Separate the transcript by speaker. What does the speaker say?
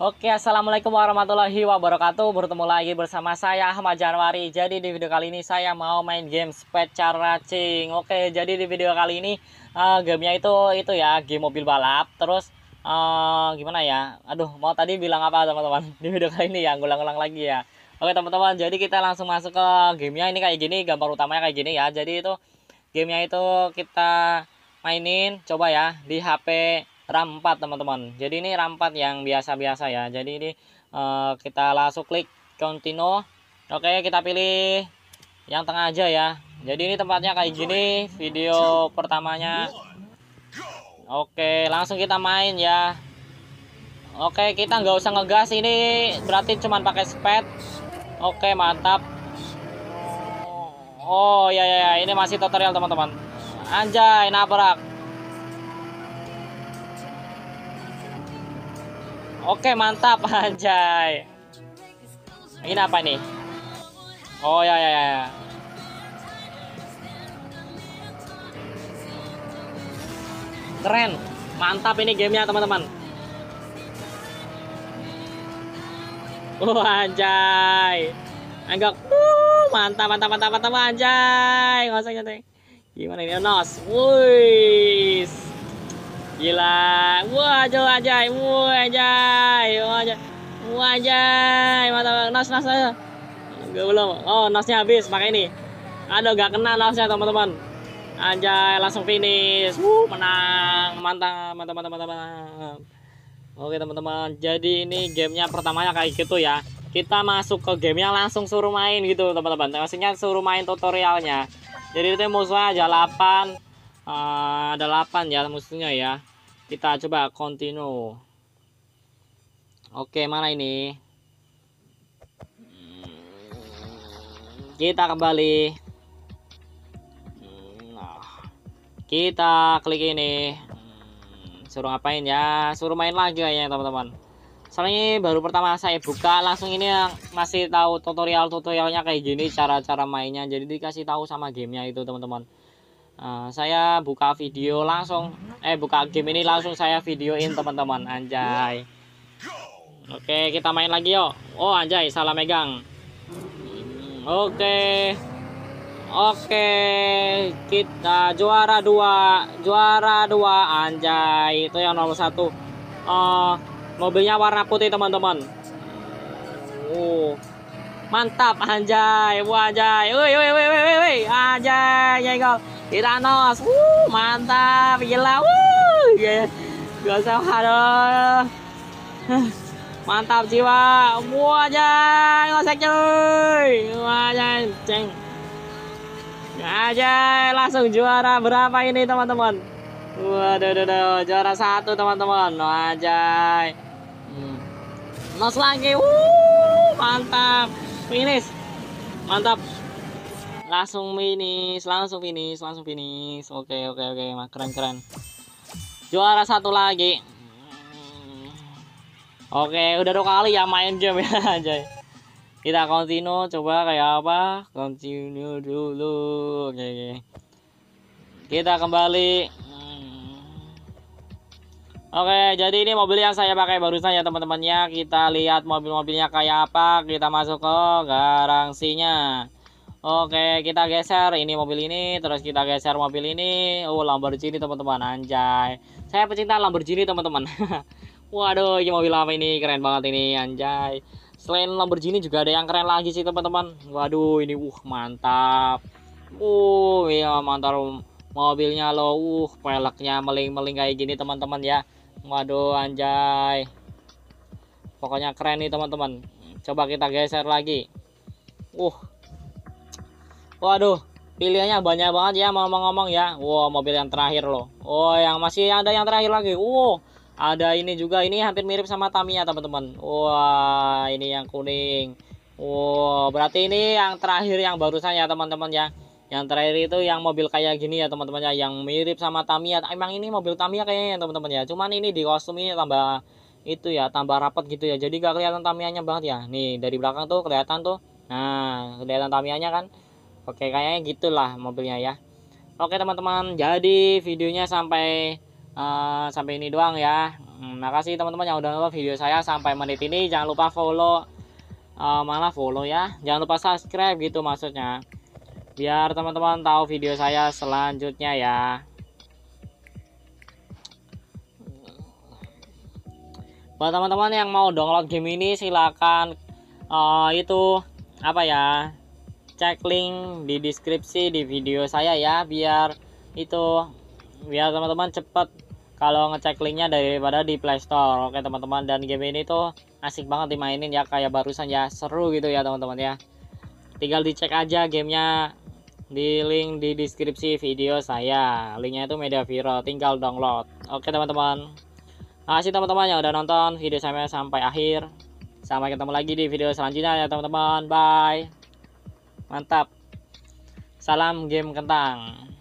Speaker 1: Oke, Assalamualaikum warahmatullahi wabarakatuh. Bertemu lagi bersama saya Ahmad Januari. Jadi di video kali ini saya mau main game speed car Racing. Oke, jadi di video kali ini uh, gamenya itu itu ya game mobil balap. Terus uh, gimana ya? Aduh, mau tadi bilang apa teman-teman? Di video kali ini ya, ngulang ngulang lagi ya. Oke teman-teman, jadi kita langsung masuk ke gamenya. Ini kayak gini, gambar utamanya kayak gini ya. Jadi itu gamenya itu kita mainin, coba ya di HP rampat teman-teman jadi ini rampat yang biasa-biasa ya jadi ini uh, kita langsung klik continue oke kita pilih yang tengah aja ya jadi ini tempatnya kayak gini video pertamanya oke langsung kita main ya oke kita nggak usah ngegas ini berarti cuma pakai speed. oke mantap oh ya, ya, ya. ini masih tutorial teman-teman anjay nabrak Oke mantap anjay. Ini apa nih? Oh ya ya ya. ya. Keren, mantap ini gamenya teman-teman. Oh anjay, anggap uh, mantap mantap mantap mantap anjay, ngoseng nyantai. Gimana ini nos? Wuih. gila, wah jauh anjay, Wuih anjay ayo wajah wajah mata nas nas aja gak belum oh nasnya habis pakai ini Ada gak kena nasnya teman-teman Aja, langsung finish Wuh, menang mantap mantap mantap mantap, oke teman-teman jadi ini gamenya pertamanya kayak gitu ya kita masuk ke gamenya langsung suruh main gitu teman-teman maksudnya suruh main tutorialnya jadi itu musuhnya aja 8 uh, ah, ada 8 ya musuhnya ya kita coba continue Oke, mana ini? Kita kembali. Nah, kita klik ini. Suruh ngapain ya? Suruh main lagi kayaknya, teman-teman. Soalnya baru pertama saya buka, langsung ini yang masih tahu tutorial-tutorialnya kayak gini, cara-cara mainnya. Jadi dikasih tahu sama gamenya itu, teman-teman. Uh, saya buka video langsung, eh buka game ini langsung saya videoin, teman-teman. Anjay. Oke, kita main lagi yuk. Oh, anjay, salah megang. Oke. Oke, kita juara dua, juara dua, anjay. Itu yang nomor satu. Uh, mobilnya warna putih, teman-teman. Oh, mantap, anjay. Wah, anjay. Woi, woi, woi, woi, woi, anjay. Ya, kau. Tiranos. Uh, mantap, gila. Wuh, Yeah. Gak usah, aduh mantap jiwa wajah, jay ngosek cuy wah ceng aja langsung juara berapa ini teman-teman waduh -teman? juara satu teman-teman wajah, hmm. mas lagi uh mantap finish mantap langsung finish langsung finish langsung finish oke oke oke keren keren juara satu lagi Oke, udah dua kali ya main jam ya anjay. Kita continue coba kayak apa? Continue dulu. Oke, oke. Kita kembali. Hmm. Oke, jadi ini mobil yang saya pakai barusan ya teman-temannya. Kita lihat mobil-mobilnya kayak apa. Kita masuk ke garansinya. Oke, kita geser ini mobil ini, terus kita geser mobil ini. Oh, Lamborghini teman-teman, anjay. Saya pecinta Lamborghini teman-teman. Waduh, ini mobil apa ini? Keren banget ini, anjay. Selain Lamborghini juga ada yang keren lagi sih, teman-teman. Waduh, ini uh mantap. Uh, iya mantap mobilnya loh. Uh, peleknya meling-meling kayak gini, teman-teman ya. Waduh, anjay. Pokoknya keren nih, teman-teman. Coba kita geser lagi. Uh. Waduh, pilihannya banyak banget ya mau ngomong, ngomong ya. Wow, mobil yang terakhir loh. Oh, yang masih ada yang terakhir lagi. Wow, uh. Ada ini juga, ini hampir mirip sama Tamiya teman-teman. Wah, ini yang kuning. Wow, berarti ini yang terakhir yang barusan ya teman-teman ya. Yang terakhir itu yang mobil kayak gini ya teman-teman ya, yang mirip sama Tamiya. Emang ini mobil Tamiya kayaknya ya teman-teman ya. Cuman ini di kostum ini tambah itu ya, tambah rapat gitu ya. Jadi gak kelihatan Tamiyanya banget ya. Nih, dari belakang tuh kelihatan tuh. Nah, kelihatan Tamiyanya kan. Oke, kayaknya gitulah mobilnya ya. Oke teman-teman, jadi videonya sampai Eh, sampai ini doang ya hmm, makasih teman-teman yang udah nonton video saya sampai menit ini jangan lupa follow uh, malah follow ya jangan lupa subscribe gitu maksudnya biar teman-teman tahu video saya selanjutnya ya buat teman-teman yang mau download game ini silahkan uh, eh, itu apa ya cek link di deskripsi di video saya ya biar itu biar teman-teman cepat kalau ngecek linknya daripada di playstore oke teman-teman dan game ini tuh asik banget dimainin ya kayak barusan ya seru gitu ya teman-teman ya tinggal dicek aja gamenya di link di deskripsi video saya linknya itu media viral tinggal download oke teman-teman makasih teman-teman yang udah nonton video saya sampai akhir sampai ketemu lagi di video selanjutnya ya teman-teman bye mantap salam game kentang